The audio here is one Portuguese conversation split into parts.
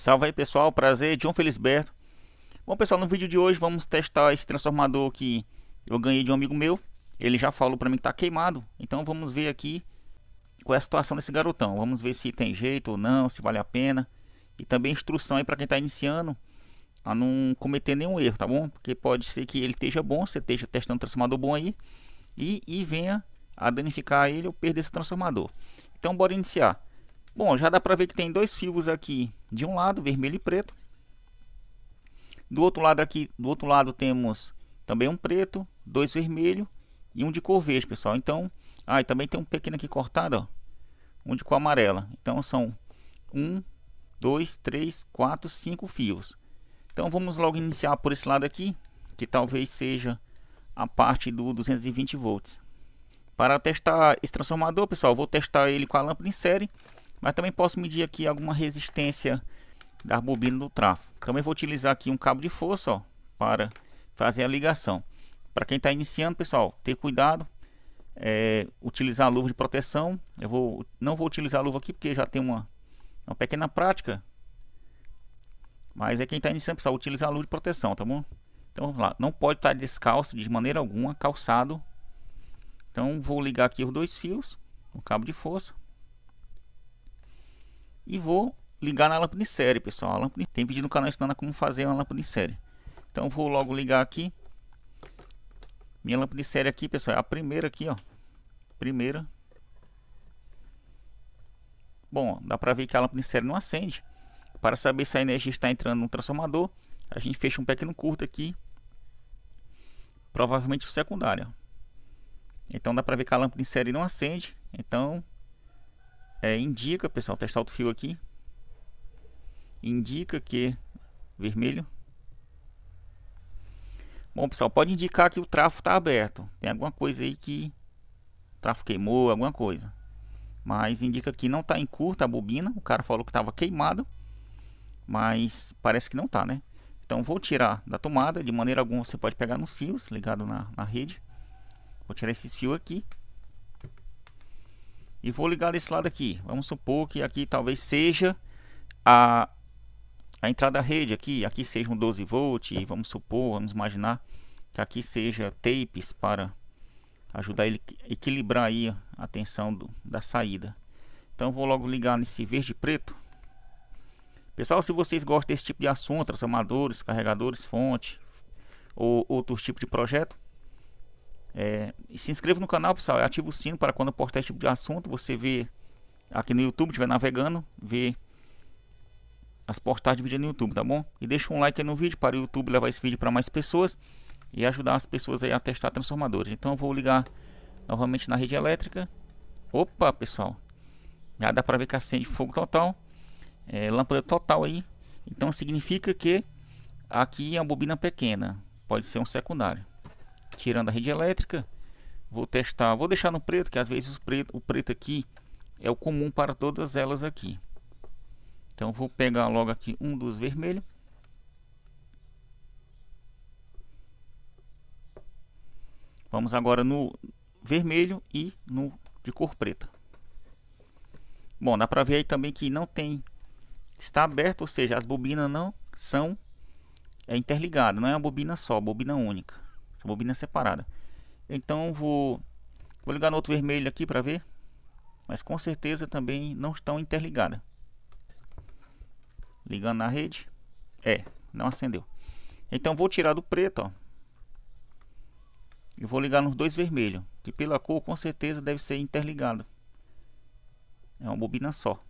Salve aí pessoal, prazer, John Felisberto Bom pessoal, no vídeo de hoje vamos testar esse transformador que eu ganhei de um amigo meu Ele já falou para mim que tá queimado, então vamos ver aqui qual é a situação desse garotão Vamos ver se tem jeito ou não, se vale a pena E também instrução aí para quem tá iniciando a não cometer nenhum erro, tá bom? Porque pode ser que ele esteja bom, você esteja testando um transformador bom aí E, e venha a danificar ele ou perder esse transformador Então bora iniciar Bom, já dá para ver que tem dois fios aqui, de um lado vermelho e preto. Do outro lado aqui, do outro lado temos também um preto, dois vermelho e um de cor verde, pessoal. Então, ah, também tem um pequeno aqui cortado, ó, um de cor amarela. Então são um, dois, três, quatro, cinco fios. Então vamos logo iniciar por esse lado aqui, que talvez seja a parte do 220 volts. Para testar esse transformador, pessoal, vou testar ele com a lâmpada em série mas também posso medir aqui alguma resistência da bobina do trafo. Também vou utilizar aqui um cabo de força ó, para fazer a ligação. Para quem está iniciando, pessoal, ter cuidado. É, utilizar a luva de proteção. Eu vou, não vou utilizar a luva aqui porque já tem uma, uma pequena prática. Mas é quem está iniciando, pessoal, utilizar a luva de proteção, tá bom? Então vamos lá. Não pode estar tá descalço de maneira alguma, calçado. Então vou ligar aqui os dois fios, o cabo de força e vou ligar na lâmpada em série, pessoal. A lâmpada tem vídeo no canal ensinando como fazer uma lâmpada em série. Então vou logo ligar aqui. Minha lâmpada em série aqui, pessoal, é a primeira aqui, ó. Primeira. Bom, dá para ver que a lâmpada em série não acende. Para saber se a energia está entrando no transformador, a gente fecha um pequeno curto aqui. Provavelmente o secundário. Então dá para ver que a lâmpada em série não acende. Então é, indica, pessoal, testar outro fio aqui. Indica que vermelho. Bom, pessoal, pode indicar que o trafo está aberto. Tem alguma coisa aí que o trafo queimou, alguma coisa. Mas indica que não está em curta a bobina. O cara falou que estava queimado, mas parece que não está, né? Então vou tirar da tomada. De maneira alguma você pode pegar nos fios ligado na, na rede. Vou tirar esses fios aqui e vou ligar desse lado aqui. Vamos supor que aqui talvez seja a, a entrada rede aqui, aqui seja um 12 volt e vamos supor, vamos imaginar que aqui seja tapes para ajudar ele a equilibrar aí a tensão do, da saída. Então vou logo ligar nesse verde preto. Pessoal, se vocês gostam desse tipo de assunto, transformadores, carregadores, fonte ou outros tipos de projeto, é, se inscreva no canal, pessoal. Ativa o sino para quando eu postar esse tipo de assunto, você ver aqui no YouTube, estiver navegando, ver as postagens de vídeo no YouTube, tá bom? E deixa um like aí no vídeo para o YouTube levar esse vídeo para mais pessoas e ajudar as pessoas aí a testar transformadores. Então eu vou ligar novamente na rede elétrica. Opa, pessoal. Já dá para ver que acende fogo total. É, lâmpada total aí. Então significa que aqui é uma bobina pequena. Pode ser um secundário. Tirando a rede elétrica. Vou testar, vou deixar no preto, que às vezes o preto, o preto aqui é o comum para todas elas aqui. Então vou pegar logo aqui um dos vermelhos. Vamos agora no vermelho e no de cor preta. Bom, dá para ver aí também que não tem está aberto, ou seja, as bobinas não são é interligadas, não é uma bobina só, bobina única, bobina separada. Então vou, vou ligar no outro vermelho aqui para ver. Mas com certeza também não estão interligadas. Ligando na rede. É, não acendeu. Então vou tirar do preto, ó. E vou ligar nos dois vermelhos, que pela cor com certeza deve ser interligado. É uma bobina só.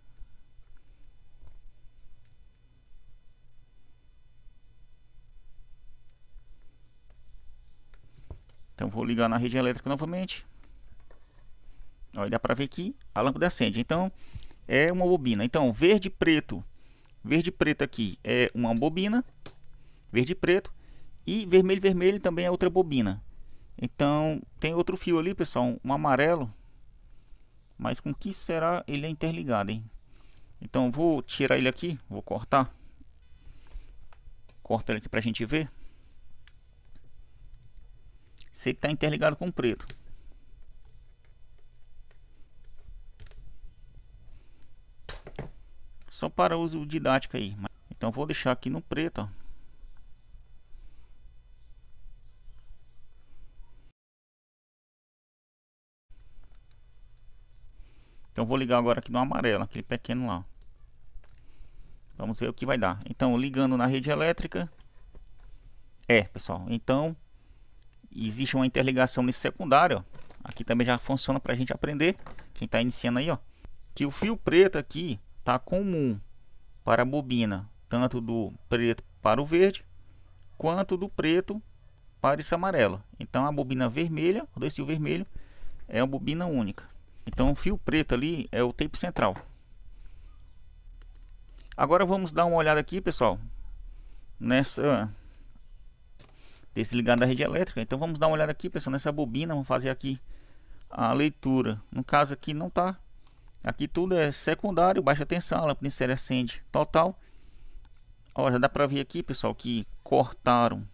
Então vou ligar na rede elétrica novamente. Olha, dá para ver que a lâmpada acende. Então é uma bobina. Então verde preto, verde preto aqui é uma bobina, verde preto e vermelho vermelho também é outra bobina. Então tem outro fio ali, pessoal, um amarelo. Mas com que será ele é interligado, hein? Então vou tirar ele aqui, vou cortar. Corta ele aqui para a gente ver se ele está interligado com o preto. Só para uso didático aí. Então vou deixar aqui no preto. Ó. Então vou ligar agora aqui no amarelo, aquele pequeno lá. Vamos ver o que vai dar. Então ligando na rede elétrica. É pessoal, então existe uma interligação nesse secundário, ó. Aqui também já funciona para a gente aprender, quem está iniciando aí, ó. Que o fio preto aqui tá comum para a bobina, tanto do preto para o verde, quanto do preto para esse amarelo. Então a bobina vermelha, o fio vermelho, é uma bobina única. Então o fio preto ali é o tape central. Agora vamos dar uma olhada aqui, pessoal, nessa desligado da rede elétrica. Então vamos dar uma olhada aqui, pessoal, nessa bobina, vamos fazer aqui a leitura. No caso aqui não tá. Aqui tudo é secundário, baixa tensão, a lâmpada de série acende total. Ó, já dá para ver aqui, pessoal, que cortaram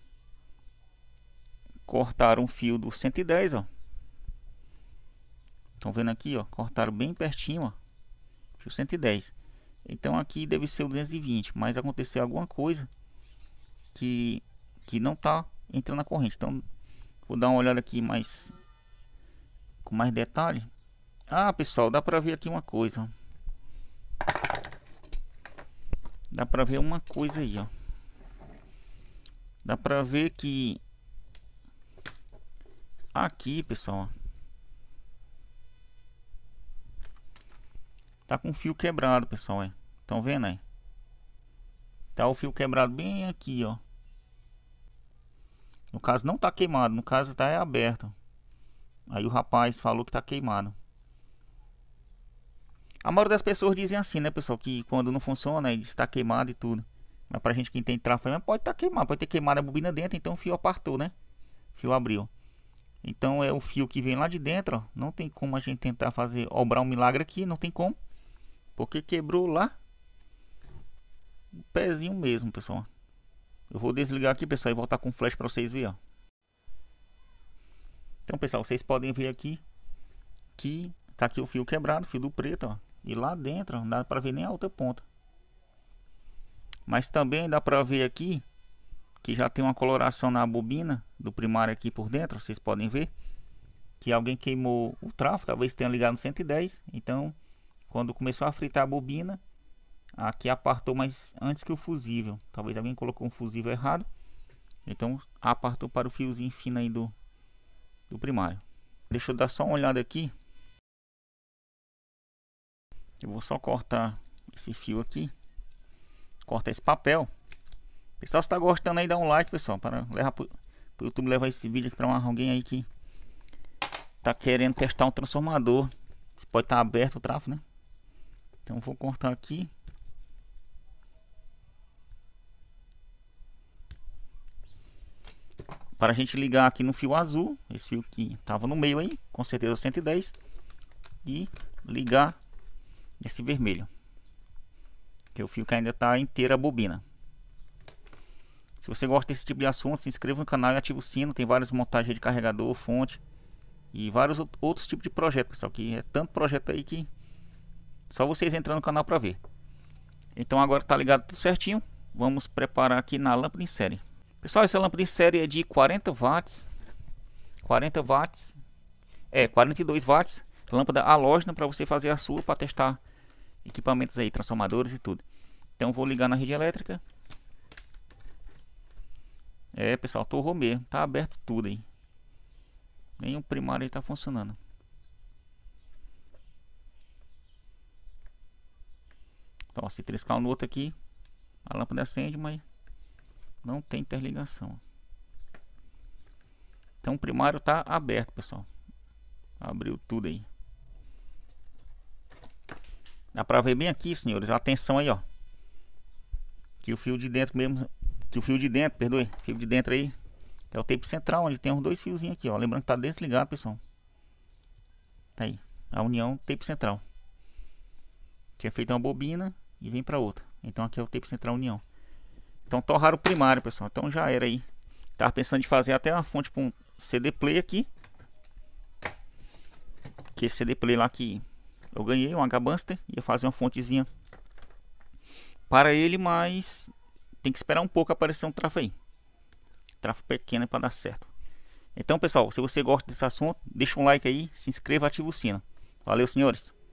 cortaram o fio do 110, ó. Estão vendo aqui, ó, cortaram bem pertinho, ó. Fio 110. Então aqui deve ser o 220, mas aconteceu alguma coisa que que não tá entra na corrente. Então, vou dar uma olhada aqui mais com mais detalhe. Ah, pessoal, dá para ver aqui uma coisa. Dá para ver uma coisa aí, ó. Dá para ver que aqui, pessoal, tá com fio quebrado, pessoal, é. Tão vendo aí? É? Tá o fio quebrado bem aqui, ó. No caso, não está queimado, no caso, está é aberto. Aí o rapaz falou que está queimado. A maioria das pessoas dizem assim, né, pessoal? Que quando não funciona, ele está queimado e tudo. Mas pra gente que entende tráfego, pode estar tá queimado, pode ter queimado a bobina dentro, então o fio apartou, né? O fio abriu. Então é o fio que vem lá de dentro, ó. Não tem como a gente tentar fazer, obrar um milagre aqui, não tem como. Porque quebrou lá. O pezinho mesmo, pessoal. Eu vou desligar aqui, pessoal, e voltar com o flash para vocês verem. Ó. Então, pessoal, vocês podem ver aqui que tá aqui o fio quebrado, fio do preto, ó. E lá dentro ó, não dá para ver nem a outra ponta. Mas também dá para ver aqui que já tem uma coloração na bobina do primário aqui por dentro, vocês podem ver que alguém queimou o trafo, talvez tenha ligado no 110, então quando começou a fritar a bobina, Aqui apartou, mais antes que o fusível. Talvez alguém colocou um fusível errado. Então apartou para o fiozinho fino aí do, do primário. Deixa eu dar só uma olhada aqui. Eu vou só cortar esse fio aqui. Corta esse papel. Pessoal, se está gostando aí, dá um like, pessoal. Para levar YouTube levar esse vídeo aqui para alguém aí que tá querendo testar um transformador. pode estar tá aberto o trafo, né? Então vou cortar aqui. para a gente ligar aqui no fio azul, esse fio que estava no meio aí, com certeza 110, e ligar esse vermelho, que é o fio que ainda está inteira a bobina. Se você gosta desse tipo de assunto, se inscreva no canal e ative o sino, tem várias montagens de carregador, fonte e vários outros tipos de projetos, pessoal, que é tanto projeto aí que só vocês entrando no canal para ver. Então agora está ligado tudo certinho, vamos preparar aqui na lâmpada em série. Pessoal, essa lâmpada em série é de 40 watts. 40 watts. É, 42 watts. Lâmpada halógena para você fazer a sua para testar equipamentos aí, transformadores e tudo. Então vou ligar na rede elétrica. É, pessoal, torrou mesmo. Tá aberto tudo aí. Nenhum primário está funcionando. Então, se triscar um no outro aqui, a lâmpada acende, mas não tem interligação. Então o primário está aberto, pessoal. Abriu tudo aí. Dá para ver bem aqui, senhores. Atenção aí, ó. Que o fio de dentro mesmo... Que o fio de dentro, perdoe. Fio de dentro aí. É o tempo central, onde tem os dois fiozinhos aqui, ó. Lembrando que tá desligado, pessoal. Tá aí. A união tempo central. Que é feita uma bobina e vem para outra. Então aqui é o tempo central união. Então torraram o primário, pessoal. Então já era aí. Tava pensando em fazer até uma fonte para um CD Play aqui. Que esse CD Play lá que eu ganhei, um H-Buster. Ia fazer uma fontezinha para ele, mas tem que esperar um pouco aparecer um trafo aí. Trafo pequeno para dar certo. Então, pessoal, se você gosta desse assunto, deixa um like aí, se inscreva, ativa o sino. Valeu, senhores.